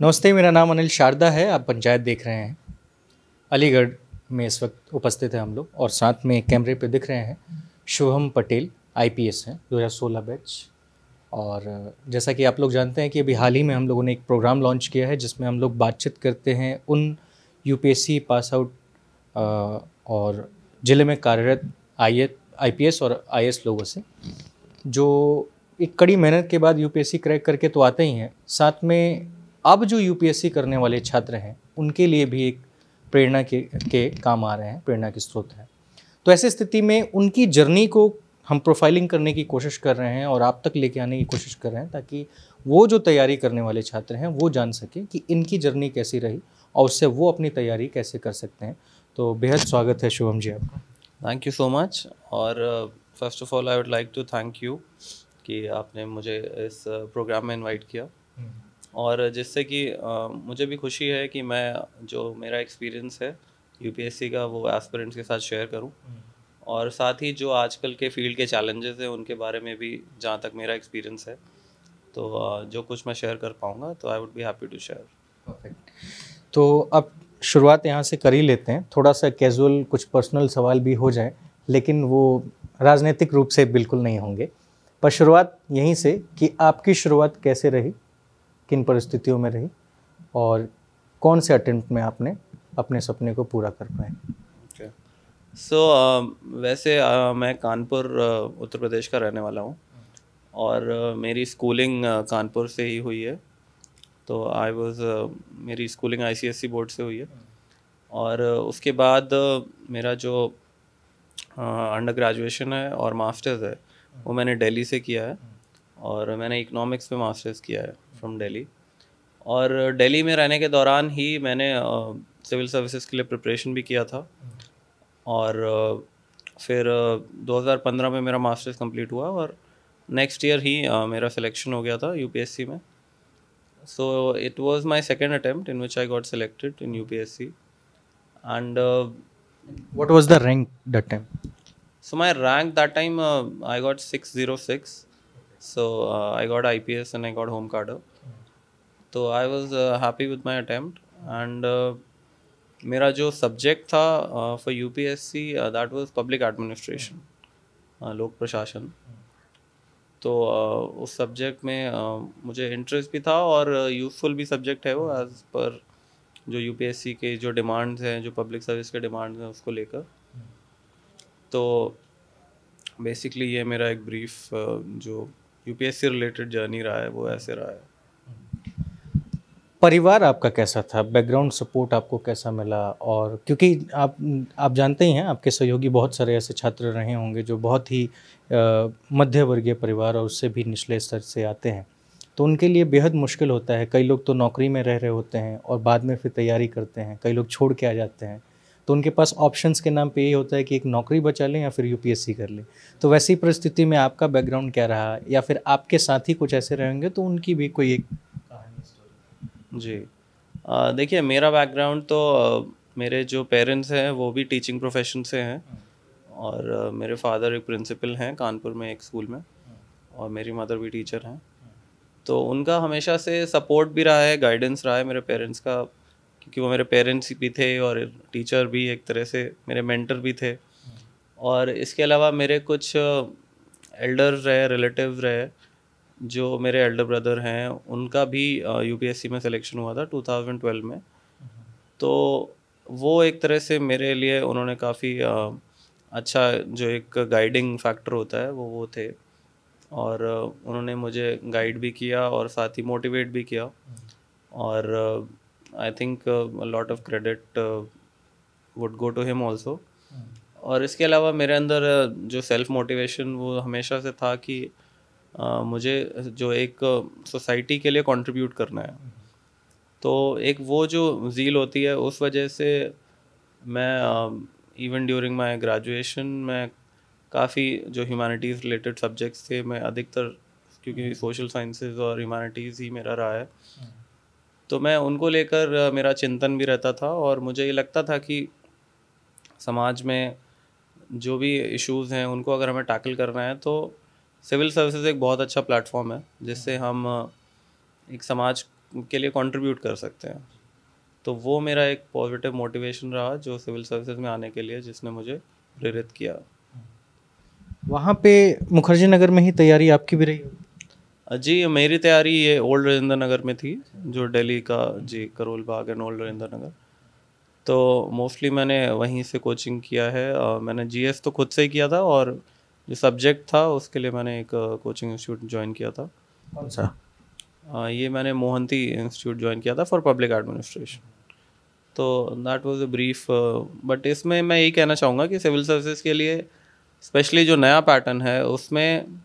नमस्ते मेरा नाम अनिल शारदा है आप पंचायत देख रहे हैं अलीगढ़ में इस वक्त उपस्थित हैं हम लोग और साथ में कैमरे पे दिख रहे हैं शुभम पटेल आईपीएस हैं 2016 बैच और जैसा कि आप लोग जानते हैं कि अभी हाल ही में हम लोगों ने एक प्रोग्राम लॉन्च किया है जिसमें हम लोग बातचीत करते हैं उन यू पास आउट और ज़िले में कार्यरत आई आईपीएस और आई लोगों से जो एक कड़ी मेहनत के बाद यूपीएससी क्रैक करके तो आते ही हैं साथ में अब जो यूपीएससी करने वाले छात्र हैं उनके लिए भी एक प्रेरणा के के काम आ रहे हैं प्रेरणा के स्रोत हैं तो ऐसी स्थिति में उनकी जर्नी को हम प्रोफाइलिंग करने की कोशिश कर रहे हैं और आप तक लेके आने की कोशिश कर रहे हैं ताकि वो जो तैयारी करने वाले छात्र हैं वो जान सकें कि इनकी जर्नी कैसी रही और उससे वो अपनी तैयारी कैसे कर सकते हैं तो बेहद स्वागत है शुभम जी आपका थैंक यू सो मच और first of all I would like to thank you कि आपने मुझे इस प्रोग्राम uh, में इनवाइट किया और जिससे कि मुझे भी खुशी है कि मैं जो मेरा एक्सपीरियंस है यूपीएससी का वो एस्पिरेंट्स के साथ शेयर करूं हम्म। और साथ ही जो आजकल के फील्ड के चैलेंजेस हैं उनके बारे में भी जहाँ तक मेरा एक्सपीरियंस है तो जो कुछ मैं शेयर कर पाऊँगा तो I would be happy to share perfect तो अब शुरुआत यहाँ से कर ही लेते हैं थोड़ा सा कैजुअल कुछ पर्सनल सवाल भी हो जाए लेकिन वो राजनीतिक रूप से बिल्कुल नहीं होंगे पर शुरुआत यहीं से कि आपकी शुरुआत कैसे रही किन परिस्थितियों में रही और कौन से अटेम्प्ट में आपने अपने सपने को पूरा कर पाए सो so, uh, वैसे uh, मैं कानपुर uh, उत्तर प्रदेश का रहने वाला हूँ और uh, मेरी स्कूलिंग uh, कानपुर से ही हुई है तो आई वॉज uh, मेरी स्कूलिंग आईसीएससी बोर्ड से हुई है और uh, उसके बाद uh, मेरा जो अंडर uh, ग्रेजुएशन है और मास्टर्स है वो मैंने दिल्ली से किया है और मैंने इकोनॉमिक्स में मास्टर्स किया है फ्रॉम डेली और डेली में रहने के दौरान ही मैंने सिविल सर्विसेज के लिए प्रिपरेशन भी किया था और फिर 2015 में मेरा मास्टर्स कंप्लीट हुआ और नेक्स्ट ईयर ही मेरा सिलेक्शन हो गया था यूपीएससी में so it was my second attempt in which I got selected in UPSC and what was the rank that time so my rank that time I got six zero six So uh, I got IPS and I got home carder. तो I was happy with my attempt and मेरा जो subject था for U P S C that was public administration लोक प्रशासन तो uh, उस subject में uh, मुझे इंटरेस्ट भी था और यूज़फुल uh, भी सब्जेक्ट है वो एज़ पर जो यू पी एस सी के जो डिमांड्स हैं जो पब्लिक सर्विस के डिमांड्स हैं उसको लेकर तो बेसिकली ये मेरा एक ब्रीफ uh, जो यूपीएससी रिलेटेड जर्नी रहा है वो ऐसे रहा है परिवार आपका कैसा था बैकग्राउंड सपोर्ट आपको कैसा मिला और क्योंकि आप आप जानते ही हैं आपके सहयोगी बहुत सारे ऐसे छात्र रहे होंगे जो बहुत ही मध्यवर्गीय परिवार और उससे भी निचले स्तर से आते हैं तो उनके लिए बेहद मुश्किल होता है कई लोग तो नौकरी में रह रहे होते हैं और बाद में फिर तैयारी करते हैं कई लोग छोड़ के आ जाते हैं तो उनके पास ऑप्शंस के नाम पे यही होता है कि एक नौकरी बचा लें या फिर यूपीएससी कर लें तो वैसी परिस्थिति में आपका बैकग्राउंड क्या रहा या फिर आपके ही कुछ ऐसे रहेंगे तो उनकी भी कोई एक जी देखिए मेरा बैकग्राउंड तो मेरे जो पेरेंट्स हैं वो भी टीचिंग प्रोफेशन से हैं हाँ। और मेरे फादर एक प्रिंसिपल हैं कानपुर में एक स्कूल में हाँ। और मेरी मदर भी टीचर हैं हाँ। तो उनका हमेशा से सपोर्ट भी रहा है गाइडेंस रहा है मेरे पेरेंट्स का क्योंकि वो मेरे पेरेंट्स भी थे और टीचर भी एक तरह से मेरे मेंटर भी थे और इसके अलावा मेरे कुछ एल्डर रहे रिलेटिव रहे जो मेरे एल्डर ब्रदर हैं उनका भी यू में सिलेक्शन हुआ था 2012 में तो वो एक तरह से मेरे लिए उन्होंने काफ़ी अच्छा जो एक गाइडिंग फैक्टर होता है वो वो थे और उन्होंने मुझे गाइड भी किया और साथ ही मोटिवेट भी किया और I think lot of credit would go to him also और इसके अलावा मेरे अंदर uh, जो सेल्फ मोटिवेशन वो हमेशा से था कि uh, मुझे जो एक सोसाइटी uh, के लिए कंट्रीब्यूट करना है hmm. तो एक वो जो झील होती है उस वजह से मैं इवन ड्यूरिंग माय ग्रेजुएशन मैं काफ़ी जो ह्यूमैनिटीज़ रिलेटेड सब्जेक्ट्स थे मैं अधिकतर क्योंकि सोशल hmm. साइंसेज और ह्यूमैनिटीज़ ही मेरा रहा है hmm. तो मैं उनको लेकर मेरा चिंतन भी रहता था और मुझे ये लगता था कि समाज में जो भी इश्यूज़ हैं उनको अगर हमें टैकल करना है तो सिविल सर्विसेज एक बहुत अच्छा प्लेटफॉर्म है जिससे हम एक समाज के लिए कंट्रीब्यूट कर सकते हैं तो वो मेरा एक पॉजिटिव मोटिवेशन रहा जो सिविल सर्विसेज में आने के लिए जिसने मुझे प्रेरित किया वहाँ पे मुखर्जी नगर में ही तैयारी आपकी भी रही होगी जी मेरी तैयारी ये ओल्ड राजेंद्र नगर में थी जो दिल्ली का जी करोल बाग एंड ओल्ड राजेंद्र नगर तो मोस्टली मैंने वहीं से कोचिंग किया है और मैंने जीएस तो खुद से ही किया था और जो सब्जेक्ट था उसके लिए मैंने एक कोचिंग इंस्टीट्यूट ज्वाइन किया था अच्छा ये मैंने मोहंती इंस्टीट्यूट ज्वाइन किया था फॉर पब्लिक एडमिनिस्ट्रेशन तो that was a brief but इसमें मैं यही कहना चाहूँगा कि सिविल सर्विसेज के लिए स्पेशली जो नया पैटर्न है उसमें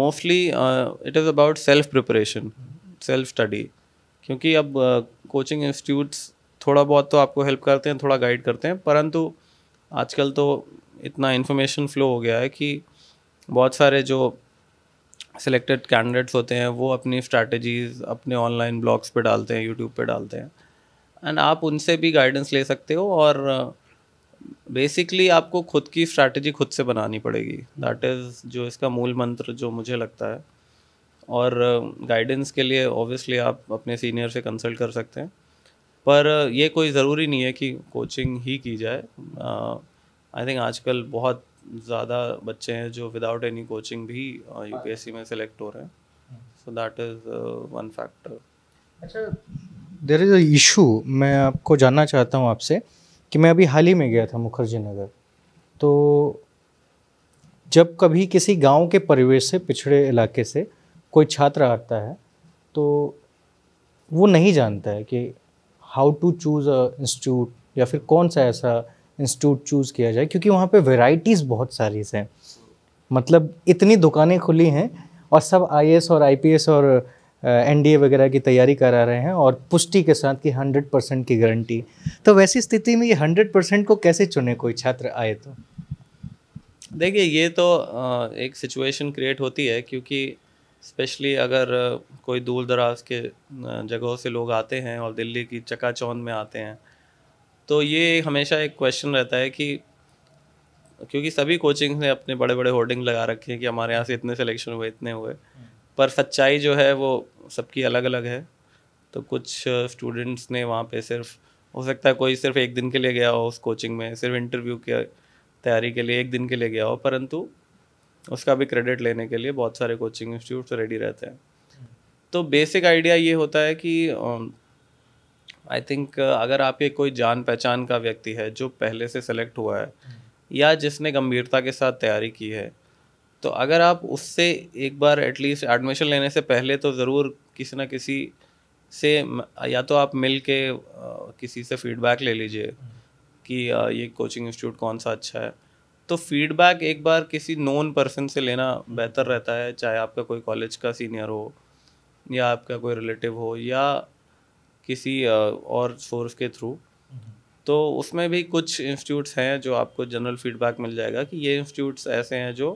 mostly it is about self preparation self study क्योंकि अब कोचिंग uh, इंस्टीट्यूट्स थोड़ा बहुत तो आपको हेल्प करते हैं थोड़ा गाइड करते हैं परंतु आजकल तो इतना इन्फॉर्मेशन फ्लो हो गया है कि बहुत सारे जो सिलेक्टेड कैंडिडेट्स होते हैं वो अपनी स्ट्रैटेजीज अपने ऑनलाइन ब्लॉग्स पे डालते हैं यूट्यूब पे डालते हैं एंड आप उनसे भी गाइडेंस ले सकते हो और uh, बेसिकली आपको खुद की स्ट्रैटेजी खुद से बनानी पड़ेगी दैट इज़ जो इसका मूल मंत्र जो मुझे लगता है और गाइडेंस uh, के लिए ऑब्वियसली आप अपने सीनियर से कंसल्ट कर सकते हैं पर uh, ये कोई ज़रूरी नहीं है कि कोचिंग ही की जाए आई uh, थिंक आजकल बहुत ज़्यादा बच्चे हैं जो विदाउट एनी कोचिंग भी यूपीएससी में सेलेक्ट हो रहे हैं so that is one factor अच्छा देर इज़ अ इशू मैं आपको जानना चाहता हूँ आपसे कि मैं अभी हाल ही में गया था मुखर्जी नगर तो जब कभी किसी गांव के परिवेश से पिछड़े इलाके से कोई छात्र आता है तो वो नहीं जानता है कि how to choose a institute या फिर कौन सा ऐसा इंस्टीट्यूट चूज़ किया जाए क्योंकि वहाँ पे वेराइटीज़ बहुत सारी हैं मतलब इतनी दुकानें खुली हैं और सब आई और आई और एनडीए वगैरह की तैयारी करा रहे हैं और पुष्टि के साथ कि हंड्रेड परसेंट की गारंटी तो वैसी स्थिति में ये हंड्रेड परसेंट को कैसे चुने कोई छात्र आए तो देखिए ये तो एक सिचुएशन क्रिएट होती है क्योंकि स्पेशली अगर कोई दूर दराज के जगहों से लोग आते हैं और दिल्ली की चकाचौंध में आते हैं तो ये हमेशा एक क्वेश्चन रहता है कि क्योंकि सभी कोचिंग ने अपने बड़े बड़े होर्डिंग लगा रखे हैं कि हमारे यहाँ से इतने सिलेक्शन हुए इतने हुए पर सच्चाई जो है वो सबकी अलग अलग है तो कुछ स्टूडेंट्स ने वहाँ पे सिर्फ हो सकता है कोई सिर्फ एक दिन के लिए गया हो उस कोचिंग में सिर्फ इंटरव्यू के तैयारी के लिए एक दिन के लिए गया हो परंतु उसका भी क्रेडिट लेने के लिए बहुत सारे कोचिंग इंस्टीट्यूट रेडी रहते हैं तो बेसिक आइडिया ये होता है कि आई um, थिंक अगर आपके कोई जान पहचान का व्यक्ति है जो पहले से सेलेक्ट हुआ है या जिसने गंभीरता के साथ तैयारी की है तो अगर आप उससे एक बार एटलीस्ट एडमिशन लेने से पहले तो ज़रूर किसी ना किसी से या तो आप मिल के किसी से फीडबैक ले लीजिए कि ये कोचिंग इंस्टीट्यूट कौन सा अच्छा है तो फीडबैक एक बार किसी नोन पर्सन से लेना बेहतर रहता है चाहे आपका कोई कॉलेज का सीनियर हो या आपका कोई रिलेटिव हो या किसी और सोर्स के थ्रू तो उसमें भी कुछ इंस्टीट्यूट्स हैं जो आपको जनरल फीडबैक मिल जाएगा कि ये इंस्टीट्यूट्स ऐसे हैं जो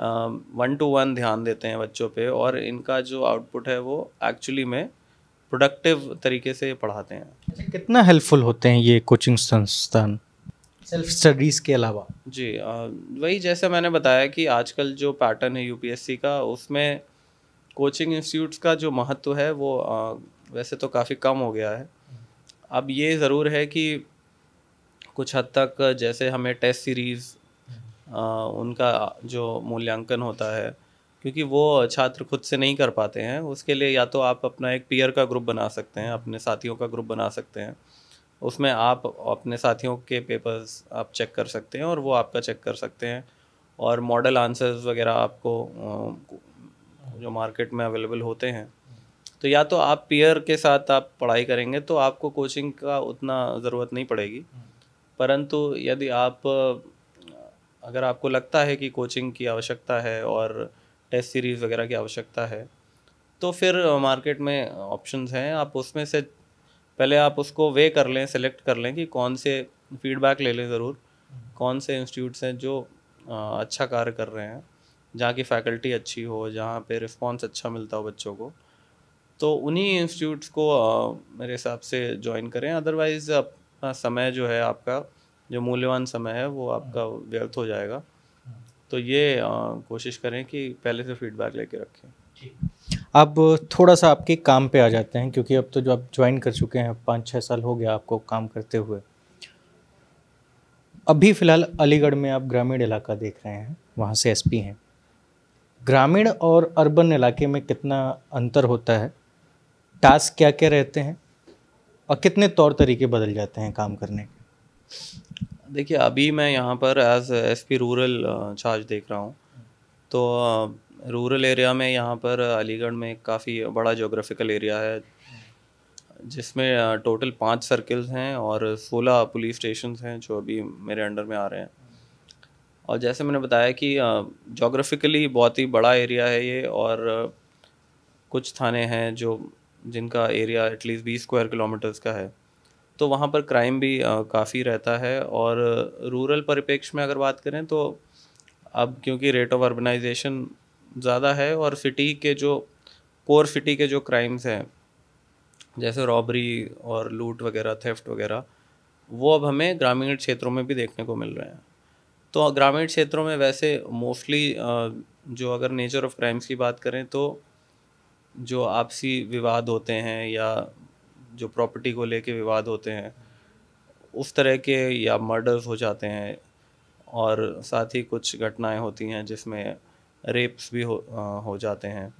वन टू वन ध्यान देते हैं बच्चों पे और इनका जो आउटपुट है वो एक्चुअली में प्रोडक्टिव तरीके से पढ़ाते हैं अच्छा, कितना हेल्पफुल होते हैं ये कोचिंग संस्थान सेल्फ स्टडीज़ के अलावा जी वही जैसे मैंने बताया कि आजकल जो पैटर्न है यूपीएससी का उसमें कोचिंग इंस्टीट्यूट्स का जो महत्व है वो वैसे तो काफ़ी कम हो गया है अब ये ज़रूर है कि कुछ हद तक जैसे हमें टेस्ट सीरीज़ उनका जो मूल्यांकन होता है क्योंकि वो छात्र खुद से नहीं कर पाते हैं उसके लिए या तो आप अपना एक पीयर का ग्रुप बना सकते हैं अपने साथियों का ग्रुप बना सकते हैं उसमें आप अपने साथियों के पेपर्स आप चेक कर सकते हैं और वो आपका चेक कर सकते हैं और मॉडल आंसर्स वगैरह आपको जो मार्केट में अवेलेबल होते हैं तो या तो आप पीयर के साथ आप पढ़ाई करेंगे तो आपको कोचिंग का उतना ज़रूरत नहीं पड़ेगी परंतु यदि आप अगर आपको लगता है कि कोचिंग की आवश्यकता है और टेस्ट सीरीज़ वगैरह की आवश्यकता है तो फिर मार्केट में ऑप्शंस हैं आप उसमें से पहले आप उसको वे कर लें सेलेक्ट कर लें कि कौन से फीडबैक ले लें ज़रूर कौन से इंस्टीट्यूट्स हैं जो अच्छा कार्य कर रहे हैं जहाँ की फैकल्टी अच्छी हो जहाँ पे रिस्पॉन्स अच्छा मिलता हो बच्चों को तो उन्हीं इंस्टीट्यूट्स को मेरे हिसाब से ज्वाइन करें अदरवाइज़ समय जो है आपका जो मूल्यवान समय है वो आपका व्यर्थ हो जाएगा तो ये आ, कोशिश करें कि पहले से फीडबैक लेके रखें अब थोड़ा सा आपके काम पे आ जाते हैं क्योंकि अब तो जो आप ज्वाइन कर चुके हैं पाँच छः साल हो गया आपको काम करते हुए अभी फ़िलहाल अलीगढ़ में आप ग्रामीण इलाका देख रहे हैं वहाँ से एसपी हैं ग्रामीण और अर्बन इलाके में कितना अंतर होता है टास्क क्या क्या रहते हैं और कितने तौर तरीके बदल जाते हैं काम करने के देखिए अभी मैं यहाँ पर as S P rural charge देख रहा हूँ तो रूरल एरिया में यहाँ पर अलीगढ़ में काफ़ी बड़ा जोग्राफिकल एरिया है जिसमें टोटल पाँच सर्कल्स हैं और सोलह पुलिस स्टेशन हैं जो अभी मेरे अंडर में आ रहे हैं और जैसे मैंने बताया कि जोग्राफिकली बहुत ही बड़ा एरिया है ये और कुछ थाने हैं जो जिनका एरिया एटलीस्ट बीस स्क्वायर किलोमीटर्स का है तो वहाँ पर क्राइम भी काफ़ी रहता है और रूरल परिप्रेक्ष्य में अगर बात करें तो अब क्योंकि रेट ऑफ अर्बनाइजेशन ज़्यादा है और सिटी के जो कोर सिटी के जो क्राइम्स हैं जैसे रॉबरी और लूट वगैरह थेफ्ट वगैरह वो अब हमें ग्रामीण क्षेत्रों में भी देखने को मिल रहे हैं तो ग्रामीण क्षेत्रों में वैसे मोस्टली जो अगर नेचर ऑफ क्राइम्स की बात करें तो जो आपसी विवाद होते हैं या जो प्रॉपर्टी को लेके विवाद होते हैं उस तरह के या मर्डर्स हो जाते हैं और साथ ही कुछ घटनाएं होती हैं जिसमें रेप्स भी हो हो जाते हैं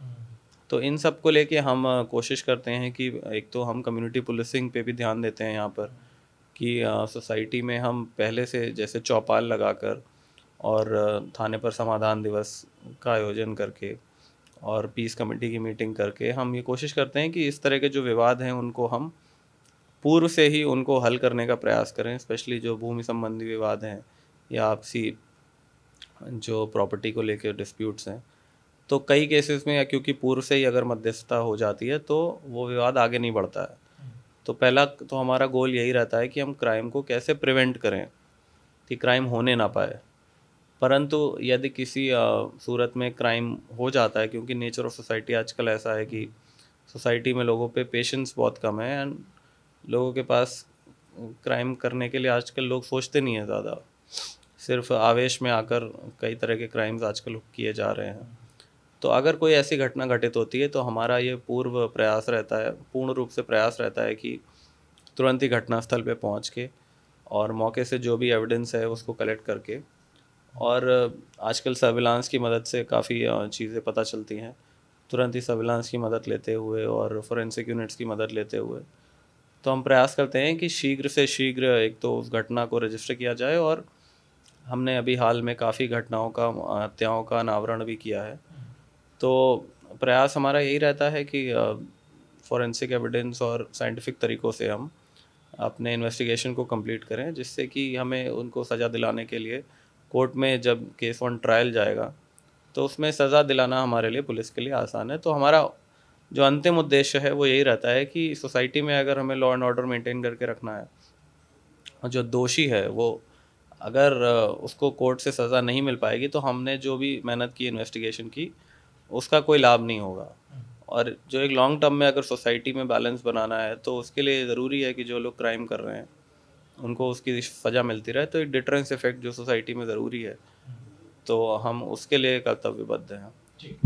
तो इन सब को लेके हम कोशिश करते हैं कि एक तो हम कम्युनिटी पुलिसिंग पे भी ध्यान देते हैं यहाँ पर कि सोसाइटी में हम पहले से जैसे चौपाल लगाकर और थाने पर समाधान दिवस का आयोजन करके और पीस कमेटी की मीटिंग करके हम ये कोशिश करते हैं कि इस तरह के जो विवाद हैं उनको हम पूर्व से ही उनको हल करने का प्रयास करें स्पेशली जो भूमि संबंधी विवाद हैं या आपसी जो प्रॉपर्टी को लेकर डिस्प्यूट्स हैं तो कई केसेस में या क्योंकि पूर्व से ही अगर मध्यस्थता हो जाती है तो वो विवाद आगे नहीं बढ़ता है तो पहला तो हमारा गोल यही रहता है कि हम क्राइम को कैसे प्रिवेंट करें कि क्राइम होने ना पाए परंतु यदि किसी सूरत में क्राइम हो जाता है क्योंकि नेचर ऑफ सोसाइटी आजकल ऐसा है कि सोसाइटी में लोगों पे पेशेंस बहुत कम है एंड लोगों के पास क्राइम करने के लिए आजकल लोग सोचते नहीं हैं ज़्यादा सिर्फ आवेश में आकर कई तरह के क्राइम्स आजकल किए जा रहे हैं तो अगर कोई ऐसी घटना घटित होती है तो हमारा ये पूर्व प्रयास रहता है पूर्ण रूप से प्रयास रहता है कि तुरंत ही घटनास्थल पे पहुंच के और मौके से जो भी एविडेंस है उसको कलेक्ट करके और आजकल सर्विलांस की मदद से काफ़ी चीज़ें पता चलती हैं तुरंत ही सर्विलांस की मदद लेते हुए और फॉरेंसिक यूनिट्स की मदद लेते हुए तो हम प्रयास करते हैं कि शीघ्र से शीघ्र एक तो उस घटना को रजिस्टर किया जाए और हमने अभी हाल में काफ़ी घटनाओं का हत्याओं का अनावरण भी किया है तो प्रयास हमारा यही रहता है कि फॉरेंसिक एविडेंस और साइंटिफिक तरीक़ों से हम अपने इन्वेस्टिगेशन को कंप्लीट करें जिससे कि हमें उनको सज़ा दिलाने के लिए कोर्ट में जब केस ऑन ट्रायल जाएगा तो उसमें सज़ा दिलाना हमारे लिए पुलिस के लिए आसान है तो हमारा जो अंतिम उद्देश्य है वो यही रहता है कि सोसाइटी में अगर हमें लॉ एंड ऑर्डर मेंटेन करके रखना है और जो दोषी है वो अगर उसको कोर्ट से सज़ा नहीं मिल पाएगी तो हमने जो भी मेहनत की इन्वेस्टिगेशन की उसका कोई लाभ नहीं होगा और जो एक लॉन्ग टर्म में अगर सोसाइटी में बैलेंस बनाना है तो उसके लिए ज़रूरी है कि जो लोग क्राइम कर रहे हैं उनको उसकी सज़ा मिलती रहे तो एक डिटरेंस इफेक्ट जो सोसाइटी में ज़रूरी है तो हम उसके लिए कर्तव्यबद्ध हैं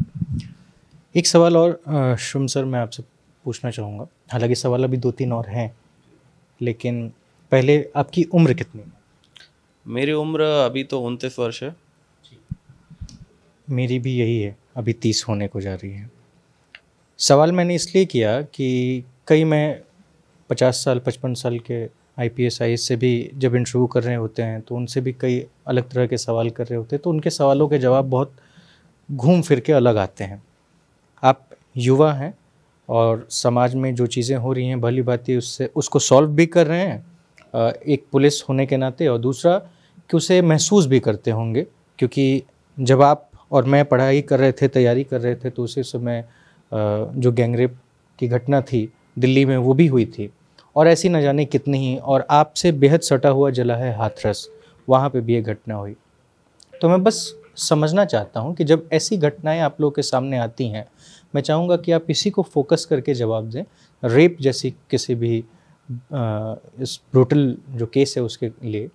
एक सवाल और शुम सर मैं आपसे पूछना चाहूँगा हालांकि सवाल अभी दो तीन और हैं लेकिन पहले आपकी उम्र कितनी मेरी उम्र अभी तो उनतीस वर्ष है मेरी भी यही है अभी तीस होने को जा रही है सवाल मैंने इसलिए किया कि कई मैं पचास साल पचपन साल के I P S I S से भी जब इंटरव्यू कर रहे होते हैं तो उनसे भी कई अलग तरह के सवाल कर रहे होते हैं तो उनके सवालों के जवाब बहुत घूम फिर के अलग आते हैं आप युवा हैं और समाज में जो चीज़ें हो रही हैं भली भांति उससे उसको सॉल्व भी कर रहे हैं एक पुलिस होने के नाते और दूसरा कि उसे महसूस भी करते होंगे क्योंकि जब आप और मैं पढ़ाई कर रहे थे तैयारी कर रहे थे तो उसी समय जो गैंगरेप की घटना थी दिल्ली में वो भी हुई थी और ऐसी न जाने कितनी ही और आपसे बेहद सटा हुआ जला है हाथरस वहाँ पे भी ये घटना हुई तो मैं बस समझना चाहता हूँ कि जब ऐसी घटनाएं आप लोगों के सामने आती हैं मैं चाहूँगा कि आप इसी को फोकस करके जवाब दें रेप जैसी किसी भी आ, इस ब्रूटल जो केस है उसके लिए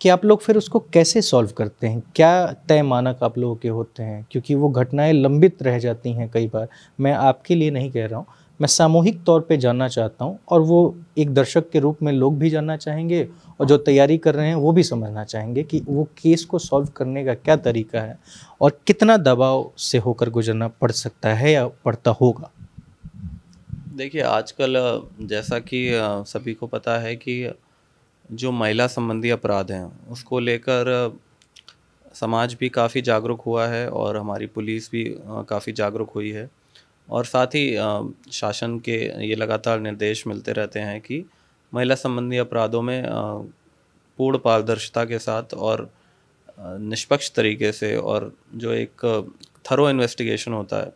कि आप लोग फिर उसको कैसे सॉल्व करते हैं क्या तय मानक आप लोगों के होते हैं क्योंकि वो घटनाएं लंबित रह जाती हैं कई बार मैं आपके लिए नहीं कह रहा हूँ मैं सामूहिक तौर पे जानना चाहता हूँ और वो एक दर्शक के रूप में लोग भी जानना चाहेंगे और जो तैयारी कर रहे हैं वो भी समझना चाहेंगे कि वो केस को सॉल्व करने का क्या तरीका है और कितना दबाव से होकर गुजरना पड़ सकता है या पड़ता होगा देखिए आजकल जैसा कि सभी को पता है कि जो महिला संबंधी अपराध हैं उसको लेकर समाज भी काफ़ी जागरूक हुआ है और हमारी पुलिस भी काफ़ी जागरूक हुई है और साथ ही शासन के ये लगातार निर्देश मिलते रहते हैं कि महिला संबंधी अपराधों में पूर्ण पारदर्शिता के साथ और निष्पक्ष तरीके से और जो एक थरो इन्वेस्टिगेशन होता है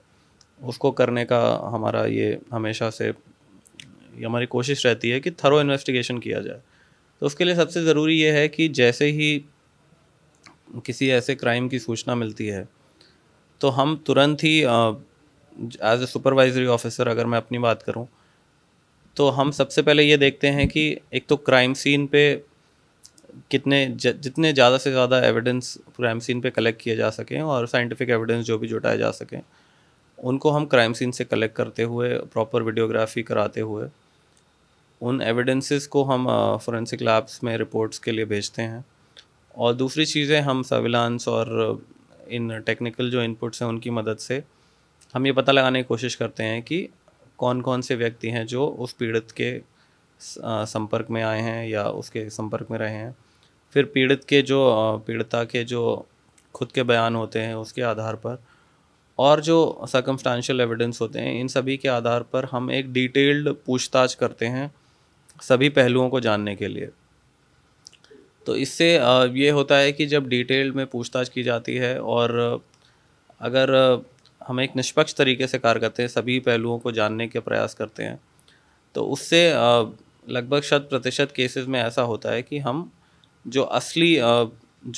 उसको करने का हमारा ये हमेशा से ये हमारी कोशिश रहती है कि थरो इन्वेस्टिगेशन किया जाए तो उसके लिए सबसे ज़रूरी ये है कि जैसे ही किसी ऐसे क्राइम की सूचना मिलती है तो हम तुरंत ही एज ए सुपरवाइजरी ऑफिसर अगर मैं अपनी बात करूँ तो हम सबसे पहले ये देखते हैं कि एक तो क्राइम सीन पे कितने ज, जितने ज़्यादा से ज़्यादा एविडेंस क्राइम सीन पे कलेक्ट किए जा सकें और साइंटिफिक एविडेंस जो भी जुटाए जा सकें उनको हम क्राइम सीन से कलेक्ट करते हुए प्रॉपर वीडियोग्राफी कराते हुए उन एविडेंसेस को हम फोरेंसिक लैब्स में रिपोर्ट्स के लिए भेजते हैं और दूसरी चीज़ें हम सर्विलांस और इन टेक्निकल जो इनपुट्स हैं उनकी मदद से हम ये पता लगाने की कोशिश करते हैं कि कौन कौन से व्यक्ति हैं जो उस पीड़ित के संपर्क में आए हैं या उसके संपर्क में रहे हैं फिर पीड़ित के जो पीड़िता के जो खुद के बयान होते हैं उसके आधार पर और जो सर्कमस्टांशियल एविडेंस होते हैं इन सभी के आधार पर हम एक डिटेल्ड पूछताछ करते हैं सभी पहलुओं को जानने के लिए तो इससे ये होता है कि जब डिटेल्ड में पूछताछ की जाती है और अगर हम एक निष्पक्ष तरीके से कार्य करते हैं सभी पहलुओं को जानने के प्रयास करते हैं तो उससे लगभग शत प्रतिशत केसेस में ऐसा होता है कि हम जो असली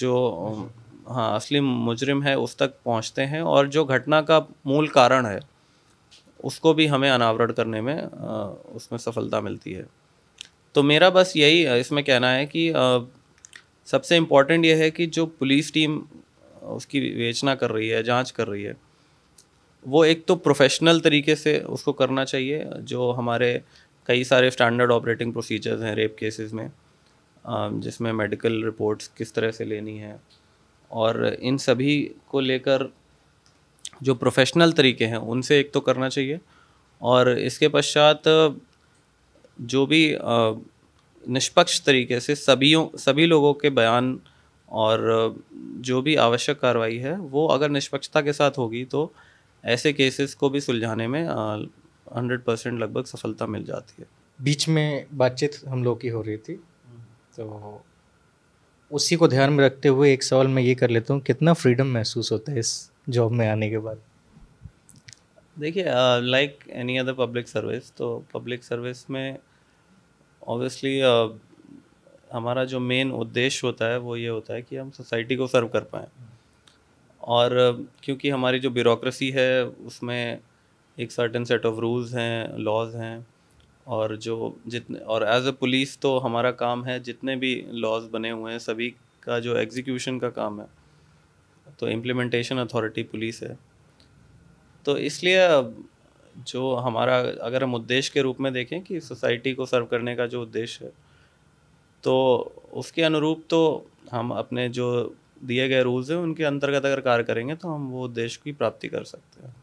जो हाँ असली मुजरिम है उस तक पहुँचते हैं और जो घटना का मूल कारण है उसको भी हमें अनावरण करने में उसमें सफलता मिलती है तो मेरा बस यही इसमें कहना है कि सबसे इम्पॉर्टेंट ये है कि जो पुलिस टीम उसकी विवेचना कर रही है जांच कर रही है वो एक तो प्रोफेशनल तरीके से उसको करना चाहिए जो हमारे कई सारे स्टैंडर्ड ऑपरेटिंग प्रोसीजर्स हैं रेप केसेस में जिसमें मेडिकल रिपोर्ट्स किस तरह से लेनी है और इन सभी को लेकर जो प्रोफेशनल तरीके हैं उनसे एक तो करना चाहिए और इसके पश्चात जो भी निष्पक्ष तरीके से सभी सभी लोगों के बयान और जो भी आवश्यक कार्रवाई है वो अगर निष्पक्षता के साथ होगी तो ऐसे केसेस को भी सुलझाने में हंड्रेड परसेंट लगभग सफलता मिल जाती है बीच में बातचीत हम लोग की हो रही थी तो उसी को ध्यान में रखते हुए एक सवाल मैं ये कर लेता हूँ कितना फ्रीडम महसूस होता है इस जॉब में आने के बाद देखिए like any other public service तो पब्लिक सर्विस में ऑब्वियसली हमारा जो मेन उद्देश्य होता है वो ये होता है कि हम सोसाइटी को सर्व कर पाएँ और क्योंकि हमारी जो ब्यूरोसी है उसमें एक सर्टन सेट ऑफ रूल्स हैं लॉज हैं और जो जितने और एज अ पुलिस तो हमारा काम है जितने भी लॉज बने हुए हैं सभी का जो एग्जीक्यूशन का काम है तो इम्प्लीमेंटेशन अथॉरिटी पुलिस है तो इसलिए जो हमारा अगर हम उद्देश्य के रूप में देखें कि सोसाइटी को सर्व करने का जो उद्देश्य है तो उसके अनुरूप तो हम अपने जो दिए गए रूल्स हैं उनके अंतर्गत अगर कार्य करेंगे तो हम वो देश की प्राप्ति कर सकते हैं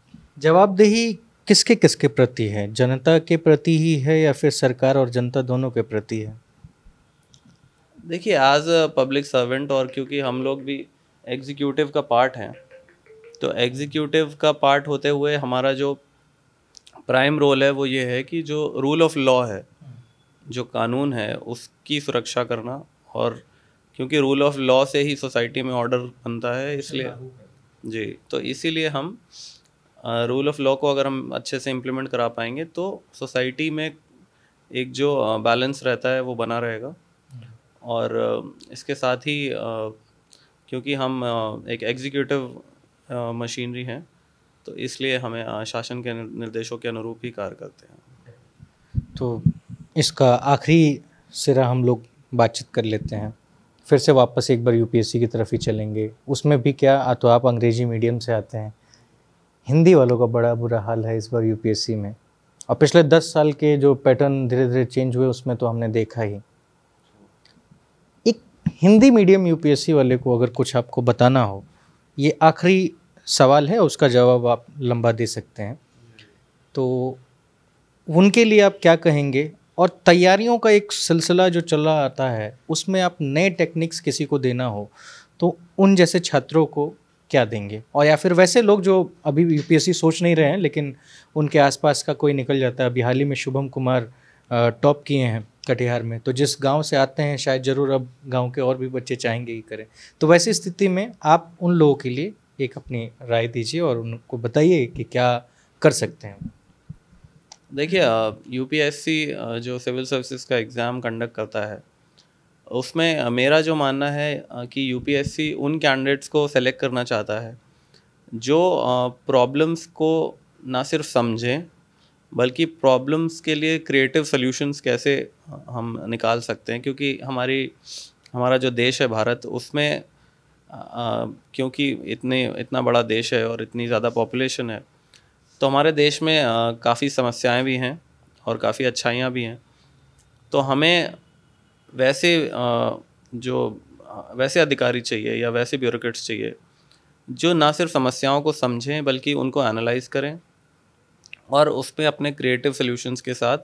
जवाबदेही किसके किसके प्रति है जनता के प्रति ही है या फिर सरकार और जनता दोनों के प्रति है देखिए एज अ पब्लिक सर्वेंट और क्योंकि हम लोग भी एग्जीक्यूटिव का पार्ट हैं तो एग्जीक्यूटिव का पार्ट होते हुए हमारा जो प्राइम रोल है वो ये है कि जो रूल ऑफ लॉ है जो कानून है उसकी सुरक्षा करना और क्योंकि रूल ऑफ लॉ से ही सोसाइटी में ऑर्डर बनता है इसलिए जी तो इसीलिए हम रूल ऑफ लॉ को अगर हम अच्छे से इम्प्लीमेंट करा पाएंगे तो सोसाइटी में एक जो बैलेंस रहता है वो बना रहेगा हम्म। और इसके साथ ही क्योंकि हम एक एग्जीक्यूटिव मशीनरी हैं तो इसलिए हमें शासन के निर्देशों के अनुरूप ही कार्य करते हैं तो इसका आखिरी सिरा हम लोग बातचीत कर लेते हैं फिर से वापस एक बार यूपीएससी की तरफ ही चलेंगे उसमें भी क्या आ तो आप अंग्रेजी मीडियम से आते हैं हिंदी वालों का बड़ा बुरा हाल है इस बार यूपीएससी में और पिछले दस साल के जो पैटर्न धीरे धीरे चेंज हुए उसमें तो हमने देखा ही एक हिंदी मीडियम यूपीएससी वाले को अगर कुछ आपको बताना हो ये आखिरी सवाल है उसका जवाब आप लंबा दे सकते हैं तो उनके लिए आप क्या कहेंगे और तैयारियों का एक सिलसिला जो चला आता है उसमें आप नए टेक्निक्स किसी को देना हो तो उन जैसे छात्रों को क्या देंगे और या फिर वैसे लोग जो अभी यूपीएससी सोच नहीं रहे हैं लेकिन उनके आसपास का कोई निकल जाता है अभी हाल ही में शुभम कुमार टॉप किए हैं कटिहार में तो जिस गांव से आते हैं शायद ज़रूर अब गांव के और भी बच्चे चाहेंगे ही करें तो वैसी स्थिति में आप उन लोगों के लिए एक अपनी राय दीजिए और उनको बताइए कि क्या कर सकते हैं देखिए यूपीएससी जो सिविल सर्विसेज का एग्ज़ाम कंडक्ट करता है उसमें मेरा जो मानना है कि यूपीएससी उन कैंडिडेट्स को सेलेक्ट करना चाहता है जो प्रॉब्लम्स को ना सिर्फ समझें बल्कि प्रॉब्लम्स के लिए क्रिएटिव सॉल्यूशंस कैसे हम निकाल सकते हैं क्योंकि हमारी हमारा जो देश है भारत उसमें क्योंकि इतने इतना बड़ा देश है और इतनी ज़्यादा पॉपुलेशन है तो हमारे देश में काफ़ी समस्याएं भी हैं और काफ़ी अच्छाइयाँ भी हैं तो हमें वैसे जो वैसे अधिकारी चाहिए या वैसे ब्यूरोक्रेट्स चाहिए जो ना सिर्फ समस्याओं को समझें बल्कि उनको एनालाइज करें और उस पर अपने क्रिएटिव सॉल्यूशंस के साथ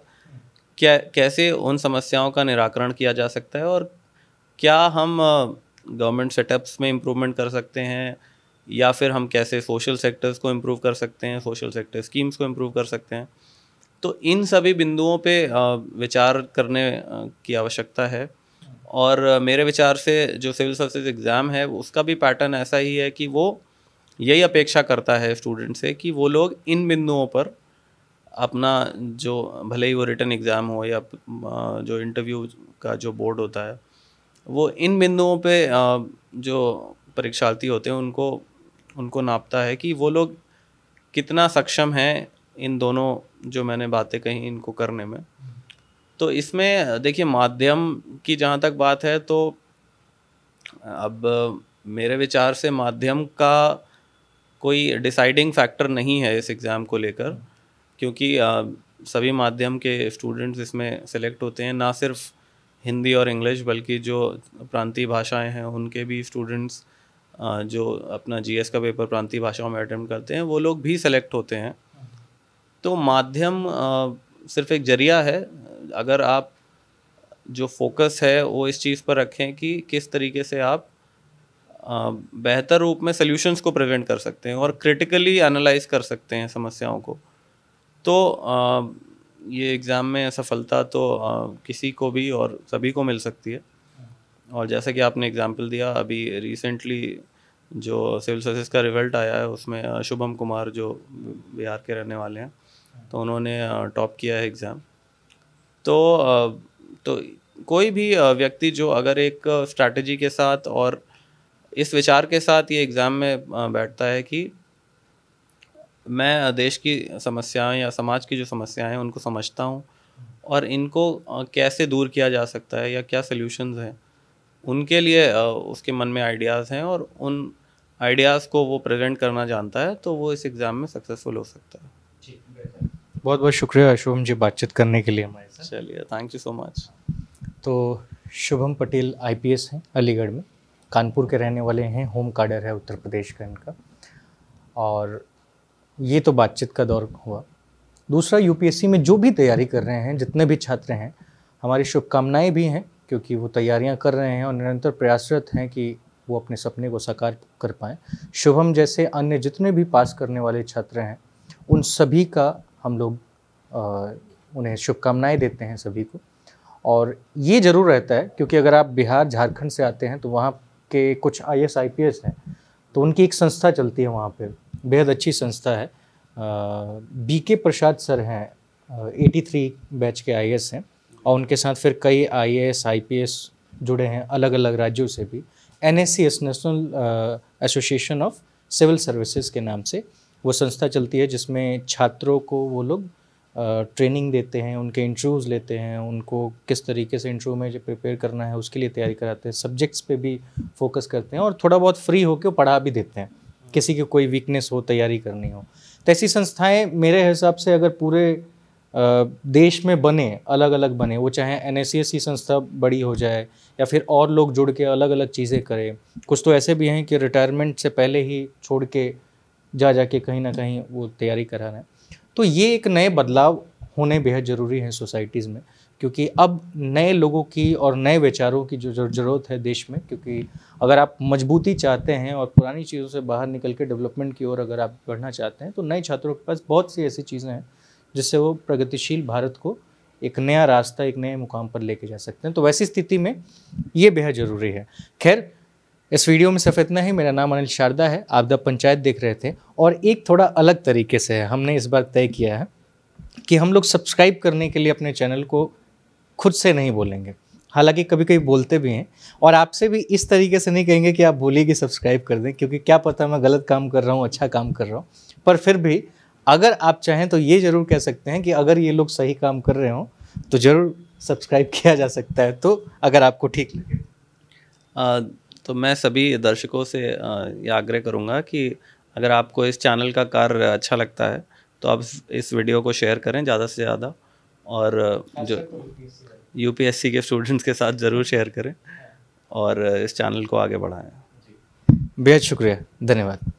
क्या कैसे उन समस्याओं का निराकरण किया जा सकता है और क्या हम गवर्नमेंट सेटअप्स में इम्प्रूवमेंट कर सकते हैं या फिर हम कैसे सोशल सेक्टर्स को इम्प्रूव कर सकते हैं सोशल सेक्टर स्कीम्स को इम्प्रूव कर सकते हैं तो इन सभी बिंदुओं पे विचार करने की आवश्यकता है और मेरे विचार से जो सिविल सर्विस एग्ज़ाम है उसका भी पैटर्न ऐसा ही है कि वो यही अपेक्षा करता है स्टूडेंट से कि वो लोग इन बिंदुओं पर अपना जो भले ही वो रिटर्न एग्ज़ाम हो या जो इंटरव्यू का जो बोर्ड होता है वो इन बिंदुओं पे जो परीक्षार्थी होते हैं उनको उनको नापता है कि वो लोग कितना सक्षम हैं इन दोनों जो मैंने बातें कही इनको करने में तो इसमें देखिए माध्यम की जहाँ तक बात है तो अब मेरे विचार से माध्यम का कोई डिसाइडिंग फैक्टर नहीं है इस एग्ज़ाम को लेकर क्योंकि सभी माध्यम के स्टूडेंट्स इसमें सेलेक्ट होते हैं ना सिर्फ हिंदी और इंग्लिश बल्कि जो प्रांतीय भाषाएं हैं उनके भी स्टूडेंट्स जो अपना जीएस का पेपर प्रांतीय भाषाओं में अटैम्प्ट करते हैं वो लोग भी सेलेक्ट होते हैं तो माध्यम सिर्फ एक जरिया है अगर आप जो फोकस है वो इस चीज़ पर रखें कि किस तरीके से आप बेहतर रूप में सल्यूशंस को प्रेजेंट कर सकते हैं और क्रिटिकली एनालाइज कर सकते हैं समस्याओं को तो ये एग्ज़ाम में सफलता तो किसी को भी और सभी को मिल सकती है और जैसा कि आपने एग्जांपल दिया अभी रिसेंटली जो सिविल सर्विस का रिजल्ट आया है उसमें शुभम कुमार जो बिहार के रहने वाले हैं तो उन्होंने टॉप किया है एग्ज़ाम तो तो कोई भी व्यक्ति जो अगर एक स्ट्रैटेजी के साथ और इस विचार के साथ ये एग्ज़ाम में बैठता है कि मैं देश की समस्याएं या समाज की जो समस्याएं हैं उनको समझता हूँ और इनको कैसे दूर किया जा सकता है या क्या सल्यूशंस हैं उनके लिए उसके मन में आइडियाज़ हैं और उन आइडियाज़ को वो प्रेजेंट करना जानता है तो वो इस एग्ज़ाम में सक्सेसफुल हो सकता है बहुत बहुत शुक्रिया अशुभम जी बातचीत करने के लिए हमारे साथ चलिए थैंक यू सो मच तो शुभम पटेल आईपीएस हैं अलीगढ़ में कानपुर के रहने वाले हैं होम कार्डर है उत्तर प्रदेश का इनका और ये तो बातचीत का दौर हुआ दूसरा यूपीएससी में जो भी तैयारी कर रहे हैं जितने भी छात्र हैं हमारी शुभकामनाएँ भी हैं क्योंकि वो तैयारियां कर रहे हैं और निरंतर प्रयासरत हैं कि वो अपने सपने को साकार कर पाएँ शुभम जैसे अन्य जितने भी पास करने वाले छात्र हैं उन सभी का हम लोग उन्हें शुभकामनाएं देते हैं सभी को और ये ज़रूर रहता है क्योंकि अगर आप बिहार झारखंड से आते हैं तो वहाँ के कुछ आई एस आई हैं तो उनकी एक संस्था चलती है वहाँ पर बेहद अच्छी संस्था है बी के प्रसाद सर हैं एटी थ्री बैच के आई हैं और उनके साथ फिर कई आई एस जुड़े हैं अलग अलग राज्यों से भी एन national association of civil services के नाम से वो संस्था चलती है जिसमें छात्रों को वो लोग ट्रेनिंग uh, देते हैं उनके इंटरव्यूज़ लेते हैं उनको किस तरीके से इंटरव्यू में जो प्रिपेयर करना है उसके लिए तैयारी कराते हैं सब्जेक्ट्स पे भी फोकस करते हैं और थोड़ा बहुत फ्री होकर पढ़ा भी देते हैं किसी की कोई वीकनेस हो तैयारी करनी हो तो ऐसी संस्थाएँ मेरे हिसाब से अगर पूरे देश में बने अलग अलग बने वो चाहे एन की संस्था बड़ी हो जाए या फिर और लोग जुड़ के अलग अलग चीज़ें करें कुछ तो ऐसे भी हैं कि रिटायरमेंट से पहले ही छोड़ के जा जा के कहीं ना कहीं वो तैयारी करा रहे हैं तो ये एक नए बदलाव होने बेहद ज़रूरी हैं सोसाइटीज़ में क्योंकि अब नए लोगों की और नए विचारों की जो ज़रूरत है देश में क्योंकि अगर आप मजबूती चाहते हैं और पुरानी चीज़ों से बाहर निकल के डेवलपमेंट की ओर अगर आप बढ़ना चाहते हैं तो नए छात्रों के पास बहुत सी ऐसी चीज़ें हैं जिससे वो प्रगतिशील भारत को एक नया रास्ता एक नए मुकाम पर लेके जा सकते हैं तो वैसी स्थिति में ये बेहद ज़रूरी है खैर इस वीडियो में सिर्फ इतना ही मेरा नाम अनिल शारदा है आपदा पंचायत देख रहे थे और एक थोड़ा अलग तरीके से है हमने इस बार तय किया है कि हम लोग सब्सक्राइब करने के लिए अपने चैनल को खुद से नहीं बोलेंगे हालांकि कभी कभी बोलते भी हैं और आपसे भी इस तरीके से नहीं कहेंगे कि आप बोलिए कि सब्सक्राइब कर दें क्योंकि क्या पता मैं गलत काम कर रहा हूँ अच्छा काम कर रहा हूँ पर फिर भी अगर आप चाहें तो ये ज़रूर कह सकते हैं कि अगर ये लोग सही काम कर रहे हों तो ज़रूर सब्सक्राइब किया जा सकता है तो अगर आपको ठीक लगे तो मैं सभी दर्शकों से ये आग्रह करूँगा कि अगर आपको इस चैनल का कार्य अच्छा लगता है तो आप इस वीडियो को शेयर करें ज़्यादा से ज़्यादा और जो यूपीएससी के स्टूडेंट्स के साथ ज़रूर शेयर करें और इस चैनल को आगे बढ़ाएं बेहद शुक्रिया धन्यवाद